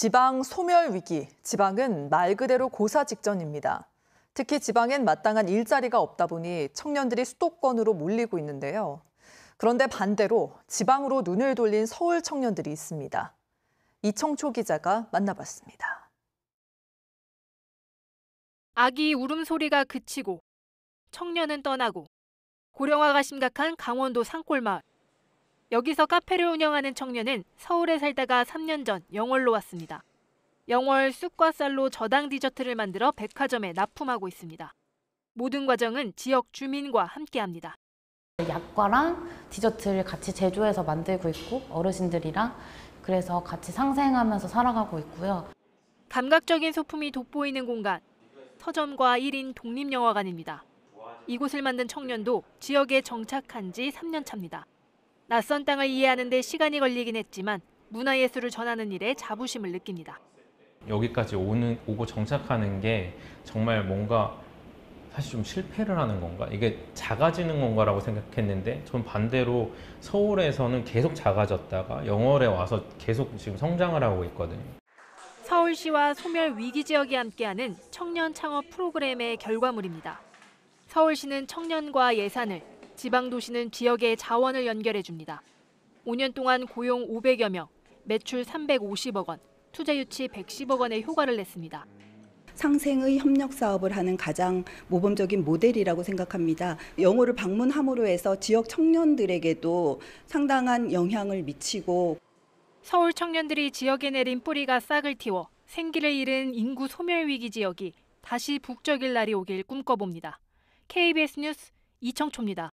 지방 소멸 위기, 지방은 말 그대로 고사 직전입니다. 특히 지방엔 마땅한 일자리가 없다 보니 청년들이 수도권으로 몰리고 있는데요. 그런데 반대로 지방으로 눈을 돌린 서울 청년들이 있습니다. 이청초 기자가 만나봤습니다. 아기 울음소리가 그치고 청년은 떠나고 고령화가 심각한 강원도 산골마을. 여기서 카페를 운영하는 청년은 서울에 살다가 3년 전 영월로 왔습니다. 영월 쑥과 쌀로 저당 디저트를 만들어 백화점에 납품하고 있습니다. 모든 과정은 지역 주민과 함께합니다. 약과랑 디저트를 같이 제조해서 만들고 있고 어르신들이랑 그래서 같이 상생하면서 살아가고 있고요. 감각적인 소품이 돋보이는 공간, 서점과 1인 독립영화관입니다. 이곳을 만든 청년도 지역에 정착한 지 3년 차입니다. 낯선 땅을 이해하는 데 시간이 걸리긴 했지만 문화예술을 전하는 일에 자부심을 느낍니다. 여기까지 오는 오고 정착하는 게 정말 뭔가 사실 좀 실패를 하는 건가? 이게 작아지는 건가라고 생각했는데 전 반대로 서울에서는 계속 작아졌다가 영월에 와서 계속 지금 성장을 하고 있거든요. 서울시와 소멸 위기 지역이 함께하는 청년 창업 프로그램의 결과물입니다. 서울시는 청년과 예산을 지방도시는 지역의 자원을 연결해줍니다. 5년 동안 고용 500여 명, 매출 350억 원, 투자 유치 110억 원의 효과를 냈습니다. 상생의 협력 사업을 하는 가장 모범적인 모델이라고 생각합니다. 영어를 방문함으로 해서 지역 청년들에게도 상당한 영향을 미치고 서울 청년들이 지역에 내린 뿌리가 싹을 틔워 생기를 잃은 인구 소멸 위기 지역이 다시 북적일 날이 오길 꿈꿔봅니다. KBS 뉴스 이청초입니다.